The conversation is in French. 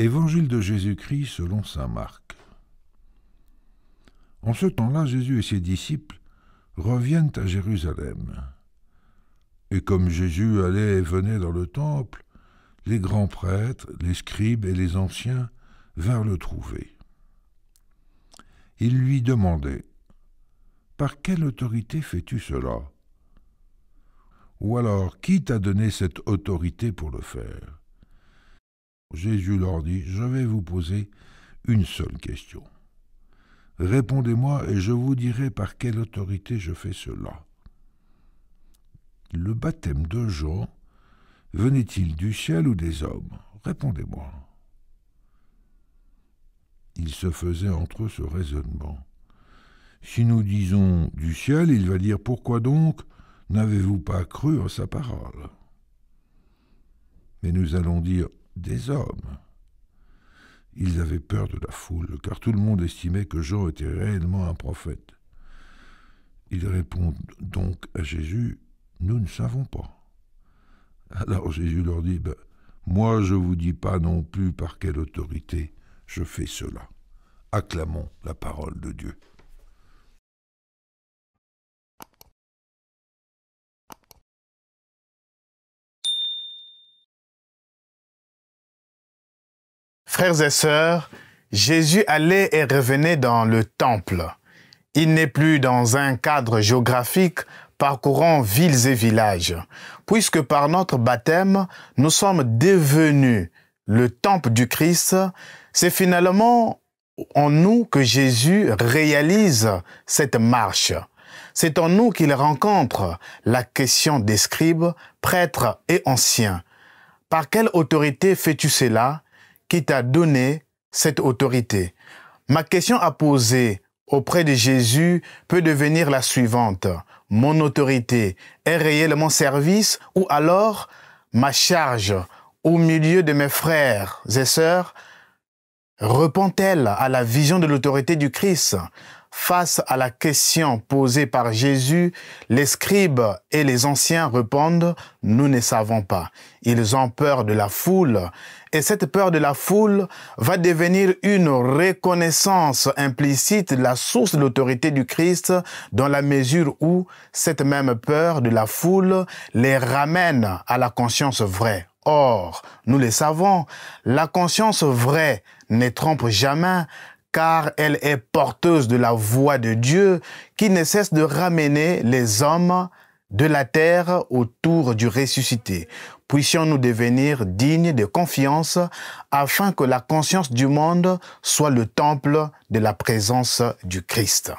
Évangile de Jésus-Christ selon saint Marc. En ce temps-là, Jésus et ses disciples reviennent à Jérusalem. Et comme Jésus allait et venait dans le temple, les grands prêtres, les scribes et les anciens vinrent le trouver. Ils lui demandaient Par quelle autorité fais-tu cela Ou alors, qui t'a donné cette autorité pour le faire Jésus leur dit, je vais vous poser une seule question. Répondez-moi et je vous dirai par quelle autorité je fais cela. Le baptême de Jean venait-il du ciel ou des hommes Répondez-moi. Il se faisait entre eux ce raisonnement. Si nous disons du ciel, il va dire pourquoi donc n'avez-vous pas cru en sa parole Mais nous allons dire des hommes. Ils avaient peur de la foule, car tout le monde estimait que Jean était réellement un prophète. Ils répondent donc à Jésus, Nous ne savons pas. Alors Jésus leur dit, ben, Moi je ne vous dis pas non plus par quelle autorité je fais cela. Acclamons la parole de Dieu. Frères et sœurs, Jésus allait et revenait dans le temple. Il n'est plus dans un cadre géographique parcourant villes et villages, puisque par notre baptême, nous sommes devenus le temple du Christ. C'est finalement en nous que Jésus réalise cette marche. C'est en nous qu'il rencontre la question des scribes, prêtres et anciens. Par quelle autorité fais-tu cela qui t'a donné cette autorité. Ma question à poser auprès de Jésus peut devenir la suivante. Mon autorité est réellement service ou alors ma charge au milieu de mes frères et sœurs Repent-elle à la vision de l'autorité du Christ Face à la question posée par Jésus, les scribes et les anciens répondent ⁇ Nous ne savons pas ⁇ Ils ont peur de la foule, et cette peur de la foule va devenir une reconnaissance implicite de la source de l'autorité du Christ, dans la mesure où cette même peur de la foule les ramène à la conscience vraie. Or, nous le savons, la conscience vraie ne trompe jamais car elle est porteuse de la voix de Dieu qui ne cesse de ramener les hommes de la terre autour du ressuscité. Puissions-nous devenir dignes de confiance afin que la conscience du monde soit le temple de la présence du Christ.